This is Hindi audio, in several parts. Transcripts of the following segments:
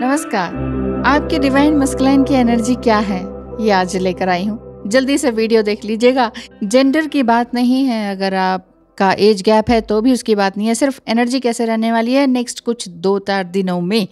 नमस्कार आपकी डिवाइन मस्कलाइन की एनर्जी क्या है ये आज लेकर आई हूँ जल्दी से वीडियो देख लीजिएगा जेंडर की बात नहीं है अगर आप का एज गैप है तो भी उसकी बात नहीं है सिर्फ एनर्जी कैसे रहने वाली है नेक्स्ट कुछ दो चार दिनों में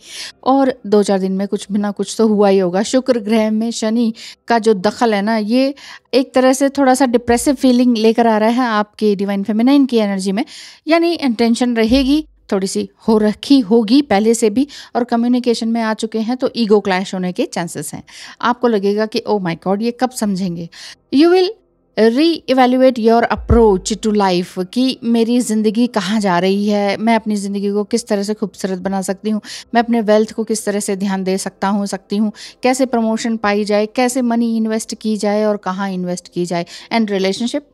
और दो चार दिन में कुछ बिना कुछ तो हुआ ही होगा शुक्र ग्रह में शनि का जो दखल है ना ये एक तरह से थोड़ा सा डिप्रेसिव फीलिंग लेकर आ रहा है आपके डिवाइन फेमिनाइन की एनर्जी में यानी टेंशन रहेगी थोड़ी सी हो रखी होगी पहले से भी और कम्युनिकेशन में आ चुके हैं तो ईगो क्लैश होने के चांसेस हैं आपको लगेगा कि ओ माय गॉड ये कब समझेंगे you will reevaluate your approach to life कि मेरी ज़िंदगी कहाँ जा रही है मैं अपनी ज़िंदगी को किस तरह से खूबसूरत बना सकती हूँ मैं अपने वेल्थ को किस तरह से ध्यान दे सकता हूँ सकती हूँ कैसे प्रमोशन पाई जाए कैसे मनी इन्वेस्ट की जाए और कहाँ इन्वेस्ट की जाए एंड रिलेशनशिप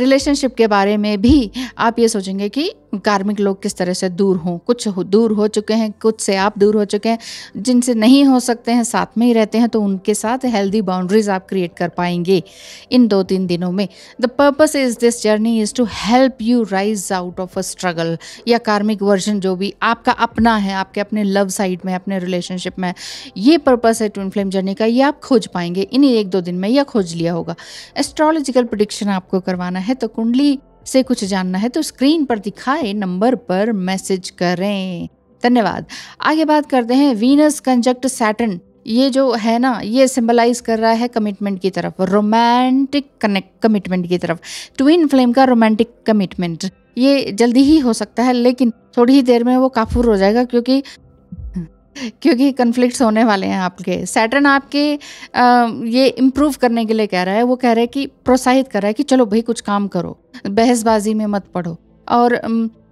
रिलेशनशिप के बारे में भी आप ये सोचेंगे कि कार्मिक लोग किस तरह से दूर हों कुछ हो, दूर हो चुके हैं कुछ से आप दूर हो चुके हैं जिनसे नहीं हो सकते हैं साथ में ही रहते हैं तो उनके साथ हेल्दी बाउंड्रीज आप क्रिएट कर पाएंगे इन दो तीन दिनों में the purpose is this journey is to help you rise out of a struggle या कार्मिक वर्जन जो भी आपका अपना है आपके अपने लव साइड में अपने रिलेशनशिप में ये पर्पस है ट्विन फ्लेम जर्नी का ये आप खोज पाएंगे इन्हीं एक दो दिन में या खोज लिया होगा एस्ट्रोलॉजिकल प्रडिक्शन आपको करवाना है तो कुंडली से कुछ जानना है तो स्क्रीन पर दिखाए नंबर पर मैसेज करें धन्यवाद आगे बात करते हैं वीनस कंजक्ट सैटन ये जो है ना ये सिंबलाइज कर रहा है कमिटमेंट की तरफ रोमांटिक कनेक्ट कमिटमेंट की तरफ ट्विन फ्लेम का रोमांटिक कमिटमेंट ये जल्दी ही हो सकता है लेकिन थोड़ी ही देर में वो काफूर हो जाएगा क्योंकि क्योंकि कन्फ्लिक्ट्स होने वाले हैं आपके सैटर्न आपके आ, ये इम्प्रूव करने के लिए कह रहा है वो कह रहा है कि प्रोत्साहित कर रहा है कि चलो भाई कुछ काम करो बहसबाजी में मत पढ़ो और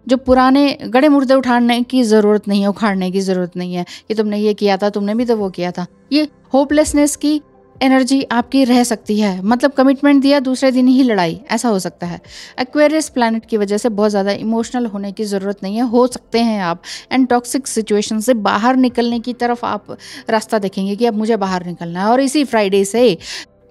जो पुराने गड़े मुर्दे उठाने की ज़रूरत नहीं है उखाड़ने की ज़रूरत नहीं है कि तुमने ये किया था तुमने भी तो वो किया था ये होपलेसनेस की एनर्जी आपकी रह सकती है मतलब कमिटमेंट दिया दूसरे दिन ही लड़ाई ऐसा हो सकता है एक्वेरियस प्लानट की वजह से बहुत ज़्यादा इमोशनल होने की ज़रूरत नहीं है हो सकते हैं आप एंड टॉक्सिक सिचुएशन से बाहर निकलने की तरफ आप रास्ता देखेंगे कि अब मुझे बाहर निकलना है और इसी फ्राइडे से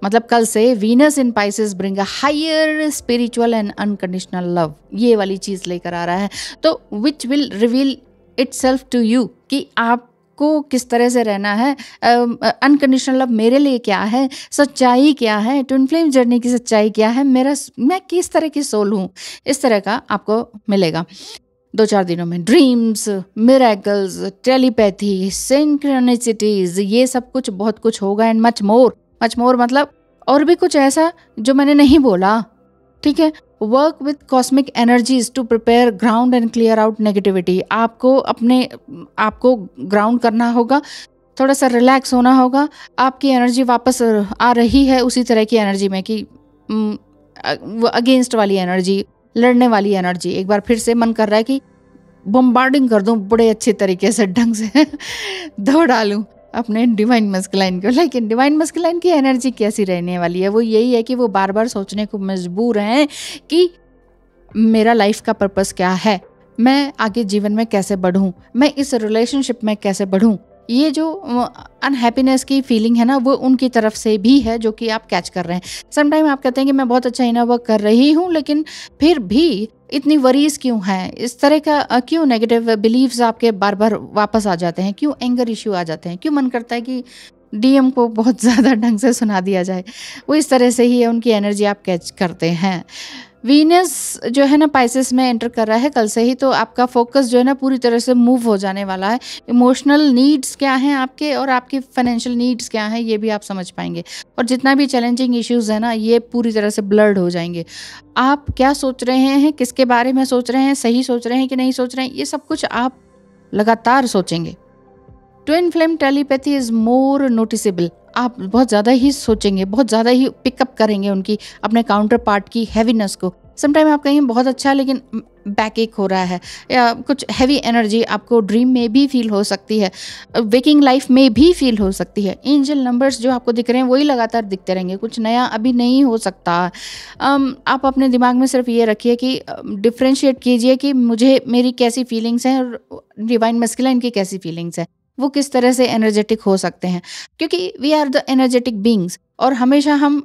मतलब कल से Venus in Pisces bring a higher spiritual and unconditional love ये वाली चीज़ लेकर आ रहा है तो which will reveal itself to you कि आप आपको किस तरह से रहना है अनकंडीशनल लव मेरे लिए क्या है सच्चाई क्या है ट्विन फ्लेम जर्नी की सच्चाई क्या है मेरा मैं किस तरह की सोल हूँ इस तरह का आपको मिलेगा दो चार दिनों में ड्रीम्स मेरेकल्स टेलीपैथी सिंक्रनिसिटीज ये सब कुछ बहुत कुछ होगा and much more much more मतलब और भी कुछ ऐसा जो मैंने नहीं बोला ठीक है work with cosmic energies to prepare ground and clear out negativity आपको अपने आपको ग्राउंड करना होगा थोड़ा सा रिलैक्स होना होगा आपकी एनर्जी वापस आ रही है उसी तरह की एनर्जी में कि अगेंस्ट mm, वाली एनर्जी लड़ने वाली एनर्जी एक बार फिर से मन कर रहा है कि बम्बार्डिंग कर दूँ बड़े अच्छे तरीके से ढंग से दौड़ा लूँ अपने डिवाइन मस्कलाइन को लेकिन डिवाइन मस्कलाइन की एनर्जी कैसी रहने वाली है वो यही है कि वो बार बार सोचने को मजबूर हैं कि मेरा लाइफ का पर्पस क्या है मैं आगे जीवन में कैसे बढ़ूँ मैं इस रिलेशनशिप में कैसे बढ़ूँ ये जो अनहैप्पीनेस की फीलिंग है ना वो उनकी तरफ से भी है जो कि आप कैच कर रहे हैं समटाइम आप कहते हैं कि मैं बहुत अच्छा इनर वर्क कर रही हूँ लेकिन फिर भी इतनी वरीज क्यों हैं इस तरह का क्यों नेगेटिव बिलीव्स आपके बार बार वापस आ जाते हैं क्यों एंगर इश्यू आ जाते हैं क्यों मन करता है कि डीएम को बहुत ज़्यादा ढंग से सुना दिया जाए वो इस तरह से ही है उनकी एनर्जी आप कैच करते हैं वीनस जो है ना पाइसिस में एंटर कर रहा है कल से ही तो आपका फोकस जो है ना पूरी तरह से मूव हो जाने वाला है इमोशनल नीड्स क्या हैं आपके और आपकी फाइनेंशियल नीड्स क्या हैं ये भी आप समझ पाएंगे और जितना भी चैलेंजिंग इश्यूज है ना ये पूरी तरह से ब्लर्ड हो जाएंगे आप क्या सोच रहे हैं किसके बारे में सोच रहे हैं सही सोच रहे हैं कि नहीं सोच रहे हैं ये सब कुछ आप लगातार सोचेंगे twin flame telepathy is more noticeable आप बहुत ज़्यादा ही सोचेंगे बहुत ज़्यादा ही पिकअप करेंगे उनकी अपने काउंटर पार्ट की हैवीनेस को समटाइम आप कहेंगे बहुत अच्छा है लेकिन बैक एक हो रहा है या कुछ हैवी एनर्जी आपको ड्रीम में भी फील हो सकती है वेकिंग लाइफ में भी फील हो सकती है एंजल नंबर्स जो आपको दिख रहे हैं वही लगातार दिखते रहेंगे कुछ नया अभी नहीं हो सकता um, आप अपने दिमाग में सिर्फ ये रखिए कि डिफ्रेंशिएट uh, कीजिए कि मुझे मेरी कैसी फीलिंग्स हैं और डिवाइन मस्किला इनकी कैसी फीलिंग्स हैं वो किस तरह से एनर्जेटिक हो सकते हैं क्योंकि we are the energetic beings और हमेशा हम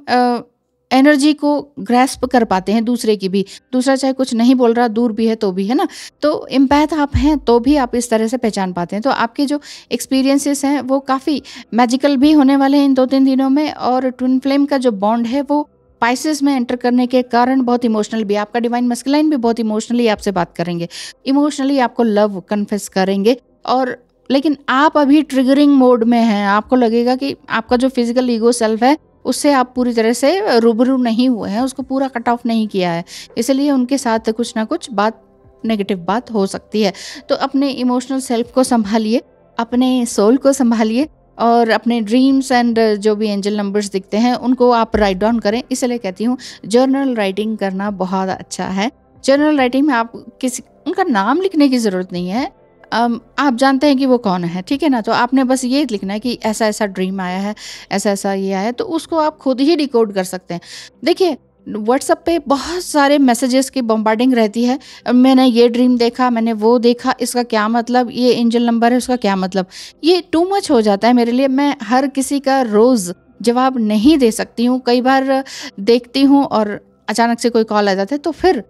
एनर्जी को ग्रेस्प कर पाते हैं दूसरे की भी दूसरा चाहे कुछ नहीं बोल रहा दूर भी है तो भी है ना तो इम्पैथ आप हैं तो भी आप इस तरह से पहचान पाते हैं तो आपके जो एक्सपीरियंसेस हैं वो काफ़ी मैजिकल भी होने वाले हैं इन दो तीन दिनों में और ट्विन फ्लेम का जो बॉन्ड है वो स्पाइसेस में एंटर करने के कारण बहुत इमोशनल भी आपका डिवाइन मस्कलाइन भी बहुत इमोशनली आपसे बात करेंगे इमोशनली आपको लव कन्फेस करेंगे और लेकिन आप अभी ट्रिगरिंग मोड में हैं आपको लगेगा कि आपका जो फिजिकल ईगो सेल्फ है उससे आप पूरी तरह से रूबरू नहीं हुए हैं उसको पूरा कट ऑफ नहीं किया है इसलिए उनके साथ कुछ ना कुछ बात नेगेटिव बात हो सकती है तो अपने इमोशनल सेल्फ को संभालिए अपने सोल को संभालिए और अपने ड्रीम्स एंड जो भी एंजल नंबर्स दिखते हैं उनको आप राइट डाउन करें इसलिए कहती हूँ जर्नल राइटिंग करना बहुत अच्छा है जर्नल राइटिंग में आप किसी उनका नाम लिखने की ज़रूरत नहीं है आप जानते हैं कि वो कौन है ठीक है ना तो आपने बस ये लिखना है कि ऐसा ऐसा ड्रीम आया है ऐसा ऐसा ये आया है तो उसको आप खुद ही डिकोड कर सकते हैं देखिए व्हाट्सअप पे बहुत सारे मैसेजेस की बम्बार्डिंग रहती है मैंने ये ड्रीम देखा मैंने वो देखा इसका क्या मतलब ये एंजल नंबर है उसका क्या मतलब ये टू मच हो जाता है मेरे लिए मैं हर किसी का रोज़ जवाब नहीं दे सकती हूँ कई बार देखती हूँ और अचानक से कोई कॉल आ जाता है तो फिर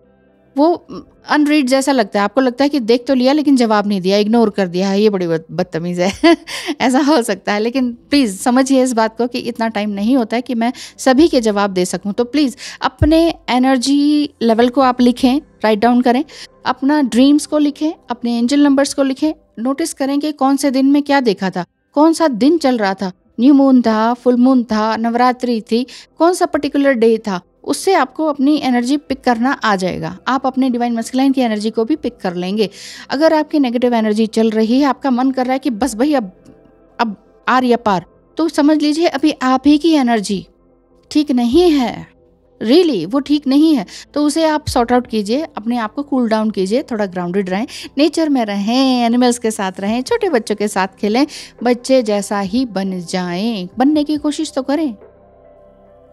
वो अनरीड जैसा लगता है आपको लगता है कि देख तो लिया लेकिन जवाब नहीं दिया इग्नोर कर दिया है ये बड़ी बदतमीज़ है ऐसा हो सकता है लेकिन प्लीज़ समझिए इस बात को कि इतना टाइम नहीं होता है कि मैं सभी के जवाब दे सकूं तो प्लीज़ अपने एनर्जी लेवल को आप लिखें राइट डाउन करें अपना ड्रीम्स को लिखें अपने एंजल नंबर्स को लिखें नोटिस करें कि कौन से दिन में क्या देखा था कौन सा दिन चल रहा था न्यू मून था फुल मून था नवरात्रि थी कौन सा पर्टिकुलर डे था उससे आपको अपनी एनर्जी पिक करना आ जाएगा आप अपने डिवाइन मस्कलाइन की एनर्जी को भी पिक कर लेंगे अगर आपकी नेगेटिव एनर्जी चल रही है आपका मन कर रहा है कि बस भाई अब अब आर या पार तो समझ लीजिए अभी आप ही की एनर्जी ठीक नहीं है रियली really, वो ठीक नहीं है तो उसे आप सॉर्ट आउट कीजिए अपने आप को कूल डाउन कीजिए थोड़ा ग्राउंडेड रहें नेचर में रहें एनिमल्स के साथ रहें छोटे बच्चों के साथ खेलें बच्चे जैसा ही बन जाएं बनने की कोशिश तो करें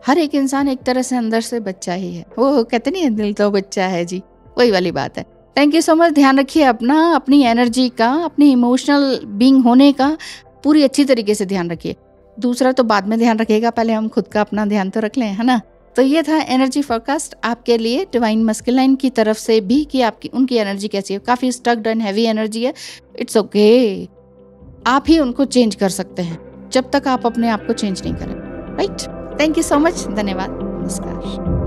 हर एक इंसान एक तरह से अंदर से बच्चा ही है वो कहते नहीं दिल तो बच्चा है जी वही वाली बात है थैंक यू सो मच ध्यान रखिए अपना अपनी एनर्जी का अपनी इमोशनल बींग होने का पूरी अच्छी तरीके से ध्यान रखिए दूसरा तो बाद में ध्यान रखेगा पहले हम खुद का अपना ध्यान तो रख लें है ना तो ये था एनर्जी फोरकास्ट आपके लिए डिवाइन मस्किलाइन की तरफ से भी कि आपकी उनकी एनर्जी कैसी है काफ़ी स्टक्ड एंड हैवी एनर्जी है इट्स ओके okay. आप ही उनको चेंज कर सकते हैं जब तक आप अपने आप को चेंज नहीं करें right right? Thank you so much धन्यवाद नमस्कार